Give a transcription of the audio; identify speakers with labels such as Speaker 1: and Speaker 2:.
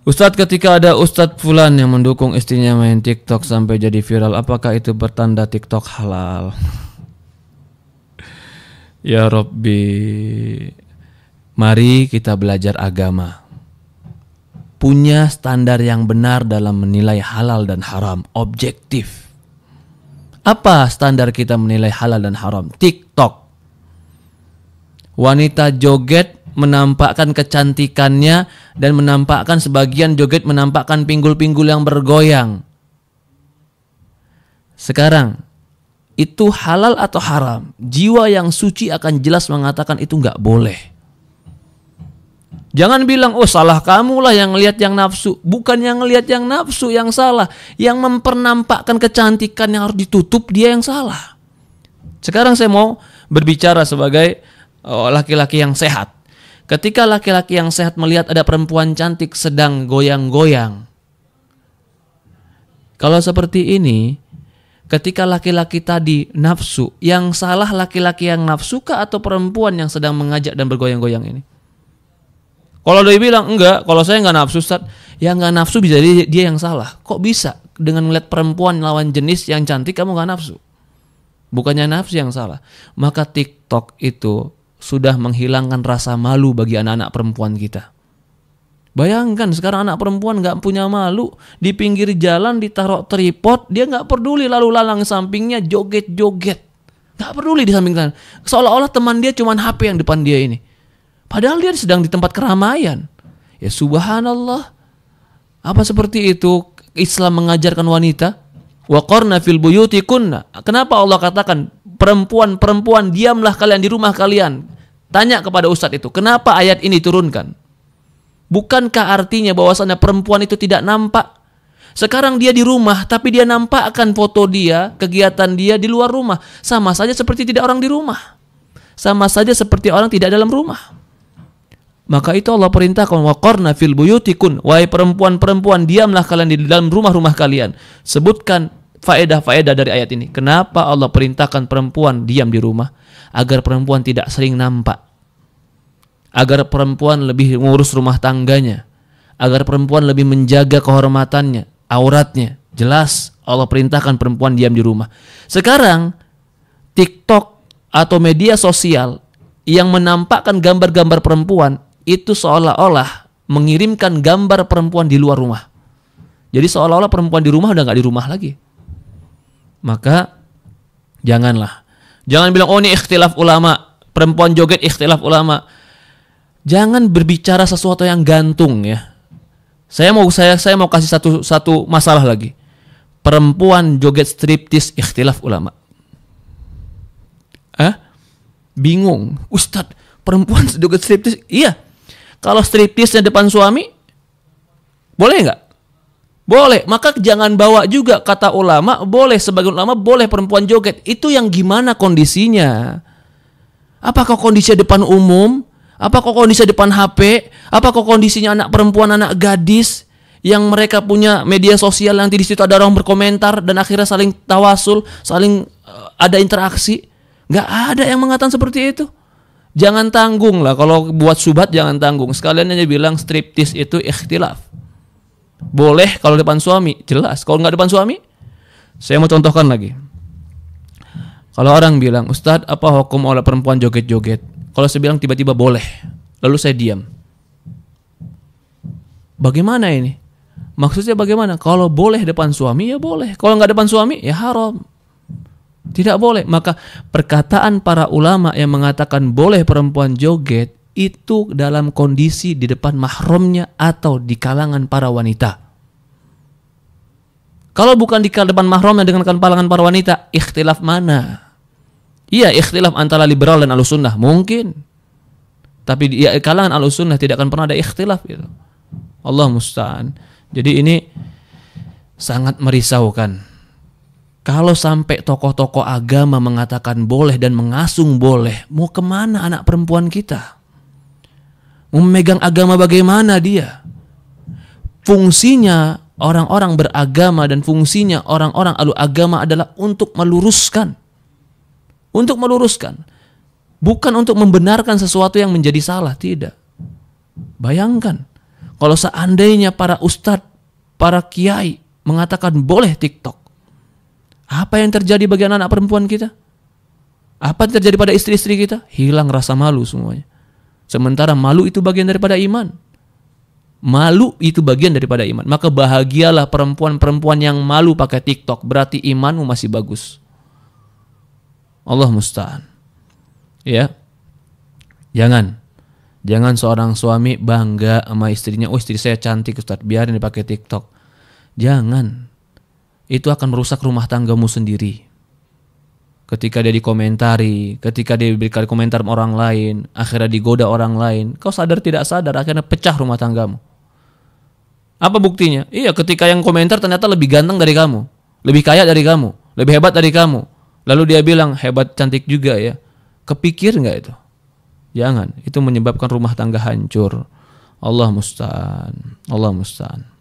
Speaker 1: Ustadz ketika ada Ustadz Fulan yang mendukung istrinya main TikTok sampai jadi viral, apakah itu bertanda TikTok halal? ya Robbi, mari kita belajar agama. Punya standar yang benar dalam menilai halal dan haram, objektif. Apa standar kita menilai halal dan haram? TikTok. Wanita joget menampakkan kecantikannya dan menampakkan sebagian joget menampakkan pinggul-pinggul yang bergoyang. Sekarang itu halal atau haram? Jiwa yang suci akan jelas mengatakan itu nggak boleh. Jangan bilang, oh salah kamulah yang lihat yang nafsu. Bukan yang lihat yang nafsu yang salah. Yang mempernampakkan kecantikan yang harus ditutup dia yang salah. Sekarang saya mau berbicara sebagai oh, laki-laki oh, yang sehat. Ketika laki-laki yang sehat melihat ada perempuan cantik sedang goyang-goyang. Kalau seperti ini, ketika laki-laki tadi nafsu, yang salah laki-laki yang nafsu kah atau perempuan yang sedang mengajak dan bergoyang-goyang ini? Kalau dia bilang enggak, kalau saya enggak nafsu, Ustaz, ya nggak nafsu bisa dia, dia yang salah. Kok bisa dengan melihat perempuan lawan jenis yang cantik kamu enggak nafsu? Bukannya nafsu yang salah. Maka TikTok itu sudah menghilangkan rasa malu bagi anak-anak perempuan kita. Bayangkan sekarang anak perempuan nggak punya malu di pinggir jalan ditaruh tripod dia nggak peduli lalu lalang sampingnya joget-joget nggak peduli di samping sana. seolah-olah teman dia cuma HP yang depan dia ini padahal dia sedang di tempat keramaian ya subhanallah apa seperti itu Islam mengajarkan wanita Wakorna fil buyuti kunna. Kenapa Allah katakan perempuan-perempuan diamlah kalian di rumah kalian? Tanya kepada ustadz itu, kenapa ayat ini turunkan? Bukankah artinya bahwasannya perempuan itu tidak nampak? Sekarang dia di rumah, tapi dia nampakkan foto dia, kegiatan dia di luar rumah. Sama saja seperti tidak orang di rumah. Sama saja seperti orang tidak dalam rumah. Maka itu Allah perintahkan waqarna fil buyutikun wahai perempuan-perempuan diamlah kalian di dalam rumah-rumah kalian. Sebutkan faedah-faedah dari ayat ini. Kenapa Allah perintahkan perempuan diam di rumah? Agar perempuan tidak sering nampak. Agar perempuan lebih mengurus rumah tangganya. Agar perempuan lebih menjaga kehormatannya, auratnya. Jelas Allah perintahkan perempuan diam di rumah. Sekarang TikTok atau media sosial yang menampakkan gambar-gambar perempuan itu seolah-olah mengirimkan gambar perempuan di luar rumah. Jadi seolah-olah perempuan di rumah udah nggak di rumah lagi maka janganlah. Jangan bilang, oh ini ikhtilaf ulama, perempuan joget ikhtilaf ulama. Jangan berbicara sesuatu yang gantung ya. Saya mau saya saya mau kasih satu satu masalah lagi. Perempuan joget striptis ikhtilaf ulama. Hah? Bingung. Ustadz, perempuan joget striptis? Iya. Kalau striptisnya depan suami, boleh nggak? Boleh, maka jangan bawa juga kata ulama, boleh sebagian ulama boleh perempuan joget. Itu yang gimana kondisinya? Apakah kondisi depan umum? Apakah kondisi depan HP? Apakah kondisinya anak perempuan, anak gadis yang mereka punya media sosial nanti di situ ada orang berkomentar dan akhirnya saling tawasul, saling uh, ada interaksi? Nggak ada yang mengatakan seperti itu. Jangan tanggung lah kalau buat subat jangan tanggung. Sekalian aja bilang striptis itu ikhtilaf. Boleh kalau depan suami, jelas. Kalau nggak depan suami, saya mau contohkan lagi. Kalau orang bilang, Ustadz apa hukum oleh perempuan joget-joget? Kalau saya bilang tiba-tiba boleh, lalu saya diam. Bagaimana ini? Maksudnya bagaimana? Kalau boleh depan suami ya boleh. Kalau nggak depan suami ya haram. Tidak boleh. Maka perkataan para ulama yang mengatakan boleh perempuan joget itu dalam kondisi di depan mahramnya atau di kalangan para wanita. Kalau bukan di depan mahramnya dengan kalangan para wanita, ikhtilaf mana? Iya, ikhtilaf antara liberal dan alusunnah mungkin. Tapi di ya, kalangan alusunnah tidak akan pernah ada ikhtilaf gitu. Allah musta'an. Jadi ini sangat merisaukan. Kalau sampai tokoh-tokoh agama mengatakan boleh dan mengasung boleh, mau kemana anak perempuan kita? Memegang agama bagaimana dia? Fungsinya orang-orang beragama dan fungsinya orang-orang alu agama adalah untuk meluruskan. Untuk meluruskan. Bukan untuk membenarkan sesuatu yang menjadi salah, tidak. Bayangkan, kalau seandainya para ustadz, para kiai mengatakan boleh TikTok, apa yang terjadi bagi anak-anak perempuan kita? Apa yang terjadi pada istri-istri kita? Hilang rasa malu semuanya. Sementara malu itu bagian daripada iman. Malu itu bagian daripada iman. Maka bahagialah perempuan-perempuan yang malu pakai TikTok. Berarti imanmu masih bagus. Allah musta'an. Ya. Jangan. Jangan seorang suami bangga sama istrinya. Oh istri saya cantik Ustaz. Biarin dipakai TikTok. Jangan. Itu akan merusak rumah tanggamu sendiri ketika dia dikomentari, ketika dia diberikan komentar orang lain, akhirnya digoda orang lain, kau sadar tidak sadar akhirnya pecah rumah tanggamu. Apa buktinya? Iya, ketika yang komentar ternyata lebih ganteng dari kamu, lebih kaya dari kamu, lebih hebat dari kamu. Lalu dia bilang hebat cantik juga ya. Kepikir nggak itu? Jangan, itu menyebabkan rumah tangga hancur. Allah musta'an. Allah musta'an.